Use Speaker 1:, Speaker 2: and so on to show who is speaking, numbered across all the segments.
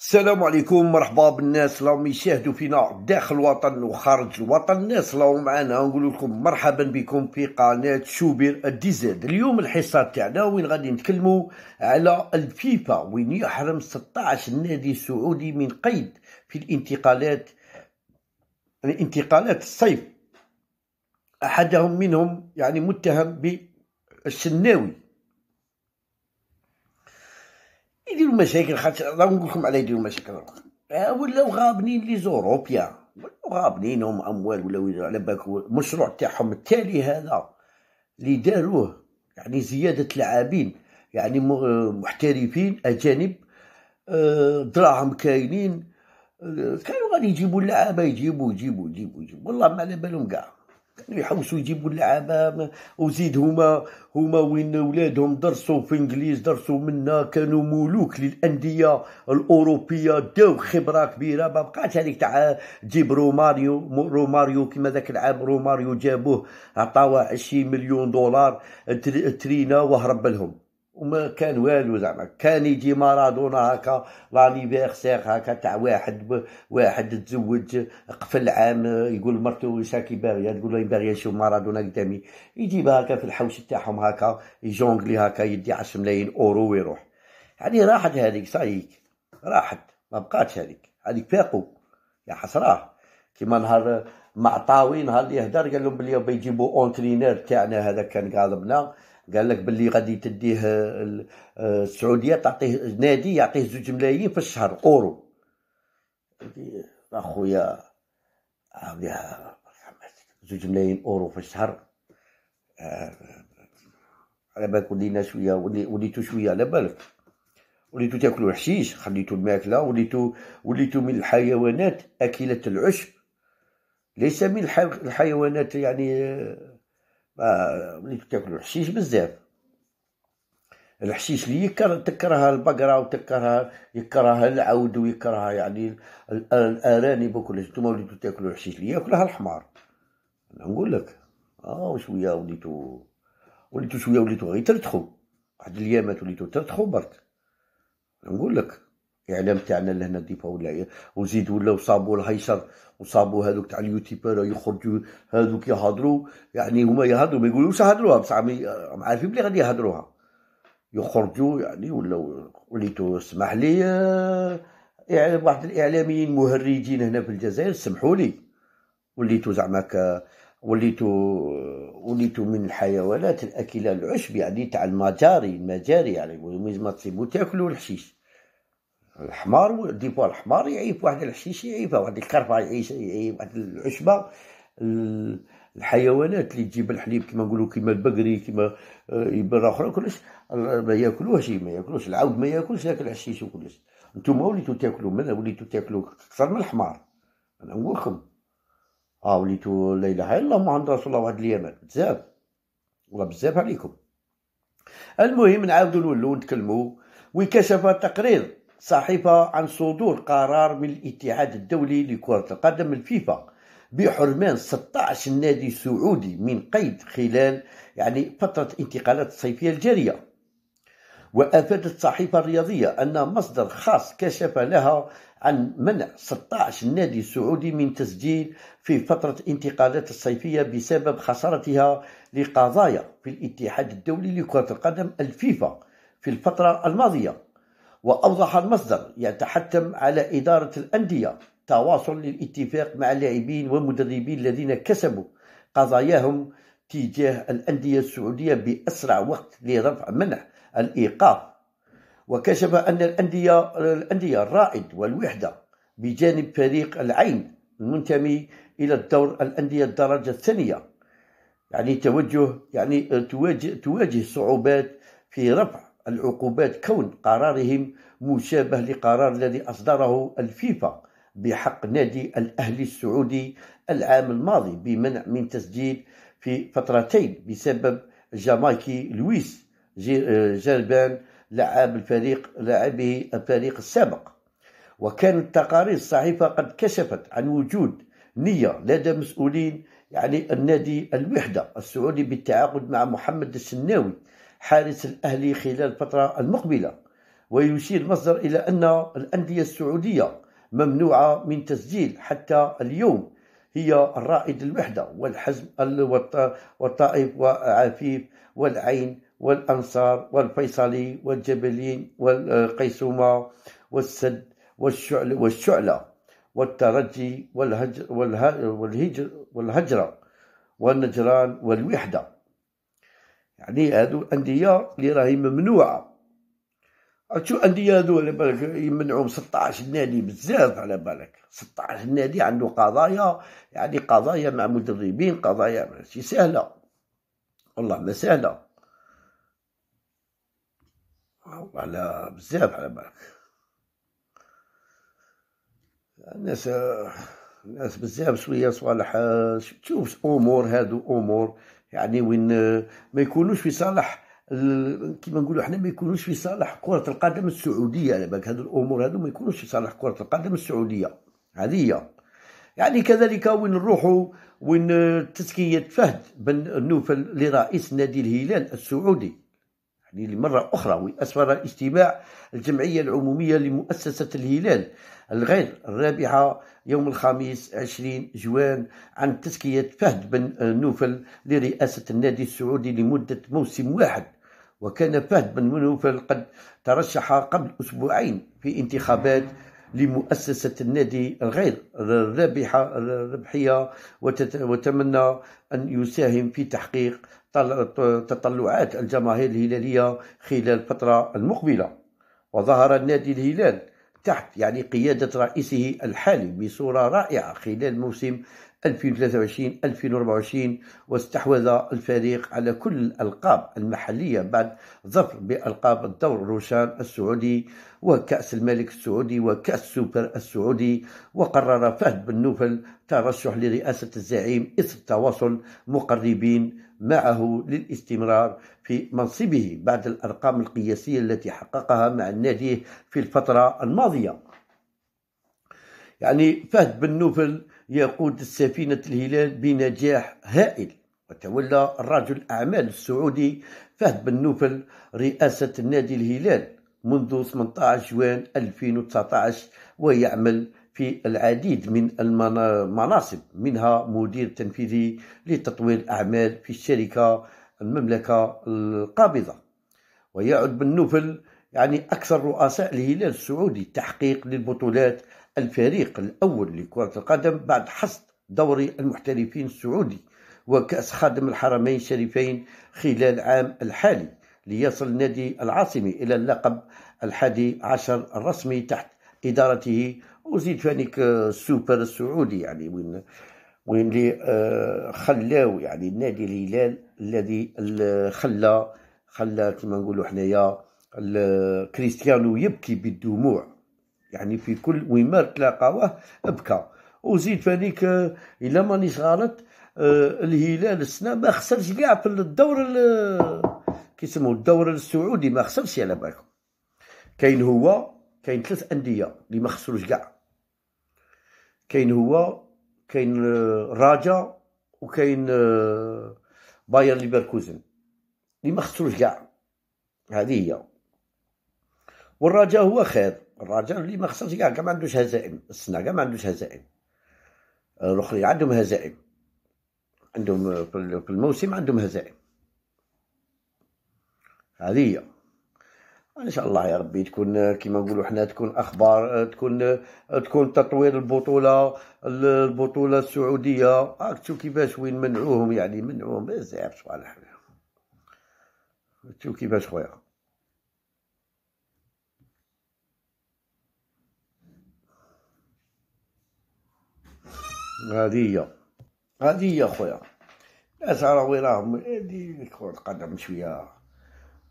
Speaker 1: السلام عليكم مرحبا بالناس راهم يشاهدوا فينا داخل الوطن وخارج الوطن الناس راهم معنا نقول لكم مرحبا بكم في قناه شوبير الديزاد اليوم الحصه تاعنا وين غادي نتكلموا على الفيفا وين يحرم 16 نادي سعودي من قيد في الانتقالات الانتقالات الصيف احدهم منهم يعني متهم بالشناوي يديروا مشاكل خاطر نقول لكم على يديروا مشاكل آه، ولاو غابنين لي زوروبيا ولاو غابنين اموال ولاو على بالك المشروع تاعهم التالي هذا اللي داروه يعني زياده لاعبين يعني محترفين اجانب آه، دراهم كاينين آه، كانوا غادي يجيبوا اللعابه يجيبوا يجيبوا يجيبوا يجيبوا والله ما على بالهم كاع كانوا يحوسوا يجيبوا اللعابه وزيد هما هما وين ولادهم درسوا في انجليز درسوا منا كانوا ملوك للانديه الاوروبيه داو خبره كبيره ما بقاش هذيك تاع تجيب روماريو روماريو كما ذاك العام روماريو جابوه عطاوه 20 مليون دولار ترينا وهرب لهم وما كان والو زعما كان يجي مارادونا هكا لانيفيرسير هكا تاع واحد واحد تزوج قفل عام يقول مرتو شاكي باغيه تقول له باغيه نشوف مارادونا قدامي يجيبها هكا في الحوش تاعهم هكا يجونغلي هكا يدي 10 ملايين اورو ويروح يعني راحت هذيك صايك راحت ما بقاتش هذيك هذيك فاقو يا حسراه كيما نهار معطاوي نهار اللي يهدر قال لهم بلي يجيبوا اونترينير تاعنا هذا كان قالبنا قال لك باللي غادي تديه آه، السعوديه تعطيه نادي يعطيه زوج ملايين في الشهر اورو اخويا زوج ملايين اورو في الشهر آه، على بالك ولينا شويه وليتو شويه على بالك وليتو تاكلوا الحشيش خليتو الماكله وليتو وليتو من الحيوانات اكله العشب ليس من الحيوانات يعني آه، وليت آه، تاكلو الحشيش بزاف الحشيش اللي يكر تكرها البقره وتكرهها يكرها العود ويكرهها يعني الارانب وكلش نتوما وليتو تاكلوا الحشيش اللي ياكلها الحمار نقول لك اه شويه وليتو وليتو شويه وليتو غير ترتخو واحد اليامات وليتو ترتخو برك نقول لك الاعلام يعني تاعنا لهنا ديفا ولا إيه؟ وزيد ولاو صابوا الهيصر وصابوا هذوك تاع اليوتيوبر يخرجوا هذوك يهضروا يعني هما يهضروا ما يقولوش يهضروها بصح عارفين بلي غادي يهضروها يخرجوا يعني ولاو وليتو اسمح لي يعني آه، بعض الاعلاميين مهرجين هنا في الجزائر سمحوا لي وليتو زعما وليت وليتو من الحيوانات الاكله العشب يعني تاع المجاري المجاري يعني ما تصيبوا تاكلوا الحشيش الحمار ديبوا الحمار يعيب واحد الحشيش يعيبها واحد الكرفه يعيش يعيب واحد العشبه الحيوانات اللي تجيب الحليب كما نقولوا كما البقري كما آه، يبر اخرى كلش ما ياكلوهش ما ياكلوش العود ما ياكلش ياكل الحشيش وكلش نتوما وليتو تاكلوا من وليتو تاكلوا اكثر من الحمار انا نقول لكم اه وليتو لا اله الا الله محمد رسول الله واحد اليمن بزاف والله بزاف عليكم المهم نعاودوا نولوا نتكلموا وكشف التقرير صحيفة عن صدور قرار من الاتحاد الدولي لكرة القدم الفيفا بحرمان 16 نادي سعودي من قيد خلال يعني فترة انتقالات الصيفية الجارية وأفادت الصحيفة الرياضية أن مصدر خاص كشف لها عن منع 16 نادي سعودي من تسجيل في فترة انتقالات الصيفية بسبب خسارتها لقضايا في الاتحاد الدولي لكرة القدم الفيفا في الفترة الماضية وأوضح المصدر يتحتم على إدارة الأندية تواصل للاتفاق مع اللاعبين والمدربين الذين كسبوا قضاياهم تجاه الأندية السعودية بأسرع وقت لرفع منع الإيقاف وكشف أن الأندية الأندية الرائد والوحدة بجانب فريق العين المنتمي إلى الدور الأندية الدرجة الثانية يعني توجه يعني تواجه تواجه صعوبات في رفع العقوبات كون قرارهم مشابه لقرار الذي أصدره الفيفا بحق نادي الأهلي السعودي العام الماضي بمنع من تسجيل في فترتين بسبب جامايكي لويس جربان آه، لعاب الفريق لاعبه الفريق السابق وكانت تقارير الصحيفة قد كشفت عن وجود نية لدى مسؤولين يعني النادي الوحدة السعودي بالتعاقد مع محمد السناوي حارس الأهلي خلال الفترة المقبلة ويشير مصدر إلى أن الأندية السعودية ممنوعة من تسجيل حتى اليوم هي الرائد الوحدة والحزم والطائف وعفيف والعين والأنصار والفيصلي والجبلين والقيسومة والسد والشعل والشعلة والترجي والهجر والهجر والهجرة والنجران والوحدة يعني هادو انديه اللي راهي ممنوعه شو انديه هادو على بالك يمنعوهم 16 نادي بزاف على بالك 16 نادي عنده قضايا يعني قضايا مع مدربين قضايا ماشي سهله والله ما سهله والله لا بزاف على بالك الناس الناس بزاف شويه صوالح تشوف امور هادو امور يعني وين آه، ما يكونوش في صالح كما نقولوا احنا ما يكونوش في صالح كرة القدم السعودية على بالك هذه الأمور هذو ما يكونوش في صالح كرة القدم السعودية هذه هي يعني كذلك وين نروحوا وين آه، تزكية فهد بن نوفل لرئيس نادي الهلال السعودي يعني لمرة أخرى وأسفر اجتماع الجمعية العمومية لمؤسسة الهلال الغير الرابحة يوم الخميس 20 جوان عن تزكية فهد بن نوفل لرئاسة النادي السعودي لمدة موسم واحد وكان فهد بن نوفل قد ترشح قبل أسبوعين في انتخابات لمؤسسة النادي الغير الرابحة الربحية وتمنى أن يساهم في تحقيق تطلعات الجماهير الهلالية خلال الفترة المقبلة وظهر النادي الهلال تحت يعني قيادة رئيسه الحالي بصورة رائعة خلال موسم 2023-2024 واستحوذ الفريق على كل الألقاب المحلية بعد ظفر بألقاب الدور روشان السعودي وكأس الملك السعودي وكأس سوبر السعودي وقرر فهد بن نوفل ترشح لرئاسة الزعيم إثر تواصل مقربين معه للاستمرار في منصبه بعد الأرقام القياسية التي حققها مع النادي في الفترة الماضية يعني فهد بن نوفل يقود سفينة الهلال بنجاح هائل وتولى الرجل الأعمال السعودي فهد بن نوفل رئاسة نادي الهلال منذ 18 جوان 2019 ويعمل في العديد من المناصب منها مدير تنفيذي لتطوير الأعمال في الشركة المملكة القابضة ويعد بالنوفل يعني أكثر رؤساء الهلال السعودي تحقيق للبطولات الفريق الأول لكرة القدم بعد حصد دوري المحترفين السعودي وكأس خادم الحرمين الشريفين خلال عام الحالي ليصل نادي العاصمة إلى اللقب الحادي عشر الرسمي تحت ادارته وزيد فانيك السوبر آه، السعودي يعني وين وين اللي آه، خلاو يعني نادي الهلال الذي خلى خلى كما نقولوا حنايا كريستيانو يبكي بالدموع يعني في كل وين ما تلاقاوه بكى وزيد فانيك آه، الا مانيش غلط الهلال السنه ما خسرش كاع في الدور كيسموه الدور السعودي ما خسرش على بالكم كاين هو كاين ثلاث انديه اللي ما خسروش كاع كاين هو كاين راجا وكاين آه، باير ليفركوزن اللي ما خسروش كاع هذه هي والراجا هو خير الراجا اللي ما خسرش كاع ما عندوش هزائم السنه كاع ما عندوش هزائم الاخرين عندهم هزائم عندهم في الموسم عندهم هزائم هذه هي ان شاء الله يا ربي تكون كما نقولوا حنا تكون اخبار تكون تكون تطوير البطوله البطوله السعوديه شفتوا كيفاش وين منعوهم يعني منعوهم بزاف صوالح شفتوا كيفاش خويا هذه هي هذه هي خويا الناس راه وين راهم هذه كرة القدم شويه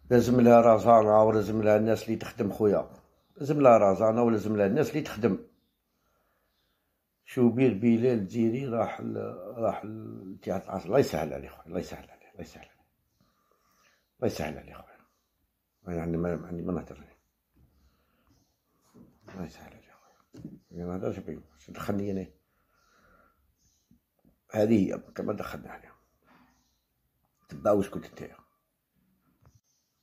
Speaker 1: لازم لها رزانه ولازم لها الناس اللي تخدم خويا لازم لها رزانه ولازم لها الناس اللي تخدم شوبير بلال ديري راح ال... راح الاتحاد العربي الله يسهل عليه خويا الله يسهل عليه الله يسهل عليه الله يسهل عليه خويا يعني ما عندي ما نهضر الله يسهل عليه خويا ما نهضرش بيه دخلني انا هذه هي كما دخلنا عليها تبعوا شكون نتايا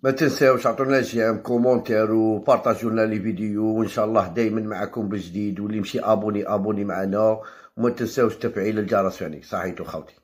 Speaker 1: ما تنساوش عطونا جيم كومونتير وبارطاجيو لنا لي فيديو وان شاء الله دائما معكم بجديد واللي يمشي ابوني ابوني معنا وما تنساوش تفعيل الجرس يعني صحيتو خوتي